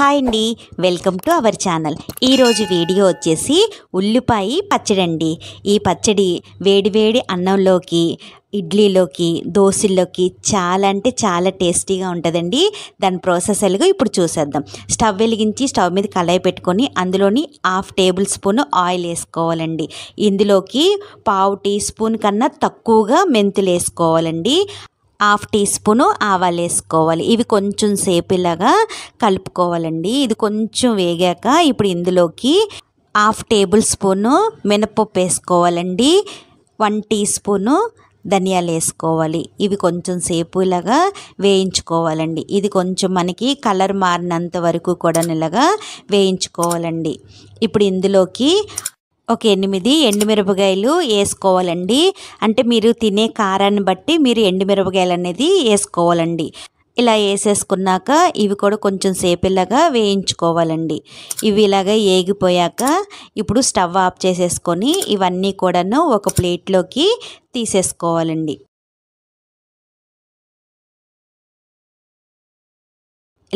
hi అండి welcome to our channel ఈరోజు video వచ్చేసి ఉల్లిపాయ పచ్చడి అండి ఈ పచ్చడి వేడివేడి అన్నంలోకి ఇడ్లీలోకి దోశల్లోకి చాలా అంటే చాలా టేస్టీగా ఉంటుందండి దాని ప్రాసెస్ ఎలాగో ఇప్పుడు చూసేద్దాం స్టవ్ వెలిగించి స్టవ్ మీద కళాయి పెట్టుకొని అందులోని హాఫ్ టేబుల్ స్పూన్ ఆయిల్ వేసుకోవాలండి ఇందులోకి పావు టీ స్పూన్ కన్నా తక్కువగా మెంతులు వేసుకోవాలండి హాఫ్ టీ స్పూను ఆవాలు వేసుకోవాలి ఇవి కొంచెం సేపు ఇలాగా కలుపుకోవాలండి ఇది కొంచెం వేగాక ఇప్పుడు ఇందులోకి హాఫ్ టేబుల్ స్పూను మినపప్పు వేసుకోవాలండి వన్ టీ స్పూను ధనియాలు వేసుకోవాలి ఇవి కొంచెం సేపు ఇలాగా వేయించుకోవాలండి ఇది కొంచెం మనకి కలర్ మారినంత వరకు కూడా ఇలాగా వేయించుకోవాలండి ఇప్పుడు ఇందులోకి ఒక ఎనిమిది ఎండుమిరపకాయలు వేసుకోవాలండి అంటే మీరు తినే కారాన్ని బట్టి మీరు ఎండుమిరపకాయలు అనేది వేసుకోవాలండి ఇలా వేసేసుకున్నాక ఇవి కూడా కొంచెం సేపు వేయించుకోవాలండి ఇవి ఇలాగ ఏగిపోయాక ఇప్పుడు స్టవ్ ఆఫ్ చేసేసుకొని ఇవన్నీ కూడాను ఒక ప్లేట్లోకి తీసేసుకోవాలండి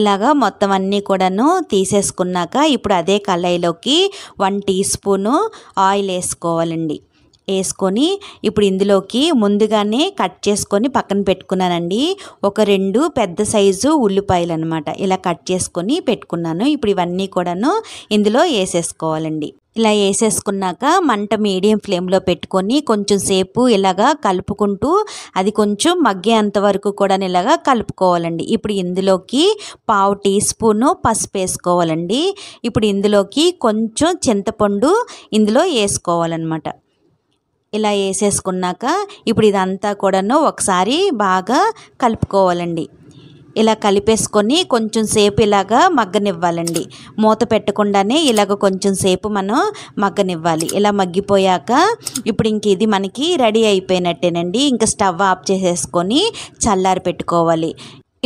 ఇలాగా మొత్తం అన్నీ కూడాను తీసేసుకున్నాక ఇప్పుడు అదే కళాయిలోకి వన్ టీ స్పూను ఆయిల్ వేసుకోవాలండి వేసుకొని ఇప్పుడు ఇందులోకి ముందుగానే కట్ చేసుకొని పక్కన పెట్టుకున్నానండి ఒక రెండు పెద్ద సైజు ఉల్లిపాయలు అనమాట ఇలా కట్ చేసుకొని పెట్టుకున్నాను ఇప్పుడు ఇవన్నీ కూడాను ఇందులో వేసేసుకోవాలండి ఇలా వేసేసుకున్నాక మంట మీడియం ఫ్లేమ్లో పెట్టుకొని కొంచెం సేపు ఇలాగా కలుపుకుంటూ అది కొంచెం మగ్గేంత వరకు కూడా ఇలాగా కలుపుకోవాలండి ఇప్పుడు ఇందులోకి పావు టీ స్పూను పసుపు వేసుకోవాలండి ఇప్పుడు ఇందులోకి కొంచెం చింతపండు ఇందులో వేసుకోవాలన్నమాట ఇలా వేసేసుకున్నాక ఇప్పుడు ఇదంతా కూడాను ఒకసారి బాగా కలుపుకోవాలండి ఇలా కలిపేసుకొని కొంచెం సేపు ఇలాగా మగ్గనివ్వాలండి మూత పెట్టకుండానే ఇలాగ కొంచెం సేపు మనం మగ్గనివ్వాలి ఇలా మగ్గిపోయాక ఇప్పుడు ఇంక ఇది మనకి రెడీ అయిపోయినట్టేనండి ఇంకా స్టవ్ ఆఫ్ చేసేసుకొని చల్లారి పెట్టుకోవాలి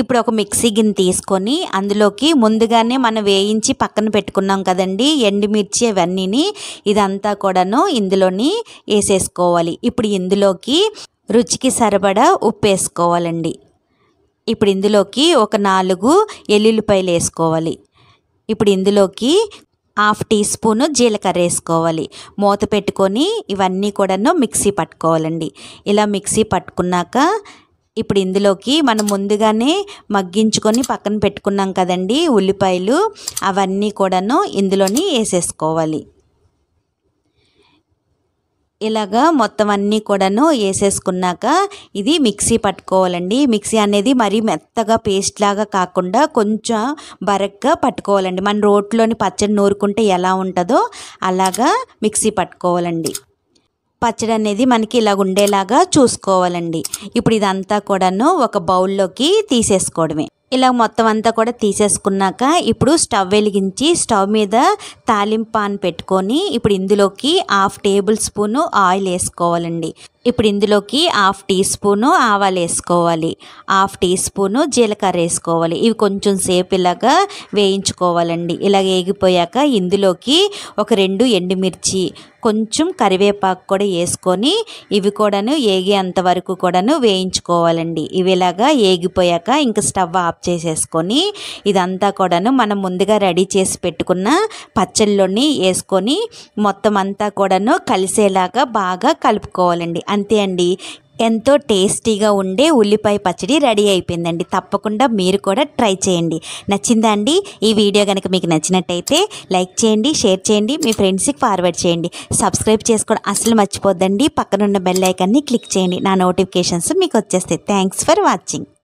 ఇప్పుడు ఒక మిక్సీ గిన్నె తీసుకొని అందులోకి ముందుగానే మనం వేయించి పక్కన పెట్టుకున్నాం కదండి ఎండుమిర్చి అవన్నీని ఇదంతా కూడాను ఇందులోని వేసేసుకోవాలి ఇప్పుడు ఇందులోకి రుచికి సరిపడా ఉప్పు వేసుకోవాలండి ఇప్పుడు ఇందులోకి ఒక నాలుగు ఎల్లుల్లిపాయలు వేసుకోవాలి ఇప్పుడు ఇందులోకి హాఫ్ టీ స్పూను జీలకర్ర వేసుకోవాలి మూత పెట్టుకొని ఇవన్నీ కూడాను మిక్సీ పట్టుకోవాలండి ఇలా మిక్సీ పట్టుకున్నాక ఇప్పుడు ఇందులోకి మనం ముందుగానే మగ్గించుకొని పక్కన పెట్టుకున్నాం కదండి ఉల్లిపాయలు అవన్నీ కూడాను ఇందులోని వేసేసుకోవాలి ఇలాగా మొత్తం అన్నీ కూడాను వేసేసుకున్నాక ఇది మిక్సీ పట్టుకోవాలండి మిక్సీ అనేది మరీ మెత్తగా పేస్ట్ లాగా కాకుండా కొంచెం బరగ్గా పట్టుకోవాలండి మన రోట్లోని పచ్చడి నూరుకుంటే ఎలా ఉంటుందో అలాగా మిక్సీ పట్టుకోవాలండి పచ్చడి అనేది మనకి ఇలా ఉండేలాగా చూసుకోవాలండి ఇప్పుడు ఇదంతా కూడాను ఒక బౌల్లోకి తీసేసుకోవడమే ఇలా మొత్తం అంతా కూడా తీసేసుకున్నాక ఇప్పుడు స్టవ్ వెలిగించి స్టవ్ మీద తాలింపాన్ పెట్టుకొని ఇప్పుడు ఇందులోకి హాఫ్ టేబుల్ స్పూను ఆయిల్ వేసుకోవాలండి ఇప్పుడు ఇందులోకి హాఫ్ టీ స్పూను ఆవాలు వేసుకోవాలి హాఫ్ టీ స్పూను జీలకర్ర వేసుకోవాలి ఇవి కొంచెం సేపు ఇలాగా వేయించుకోవాలండి ఇలా వేగిపోయాక ఇందులోకి ఒక రెండు ఎండుమిర్చి కొంచెం కరివేపాకు కూడా వేసుకొని ఇవి కూడాను వేగేంత వరకు కూడాను వేయించుకోవాలండి ఇవి ఇలాగా ఏగిపోయాక ఇంక స్టవ్ ఆఫ్ చేసేసుకొని ఇదంతా కూడాను మనం ముందుగా రెడీ చేసి పెట్టుకున్న పచ్చళ్ళని వేసుకొని మొత్తం అంతా కూడాను కలిసేలాగా బాగా కలుపుకోవాలండి అంతే అండి ఎంతో టేస్టీగా ఉండే ఉల్లిపాయ పచ్చడి రెడీ అయిపోయిందండి తప్పకుండా మీరు కూడా ట్రై చేయండి నచ్చిందా అండి ఈ వీడియో కనుక మీకు నచ్చినట్టయితే లైక్ చేయండి షేర్ చేయండి మీ ఫ్రెండ్స్కి ఫార్వర్డ్ చేయండి సబ్స్క్రైబ్ చేసుకోవడం అసలు మర్చిపోద్దండి పక్కనున్న బెల్ క్లిక్ చేయండి నా నోటిఫికేషన్స్ మీకు వచ్చేస్తాయి థ్యాంక్స్ ఫర్ వాచింగ్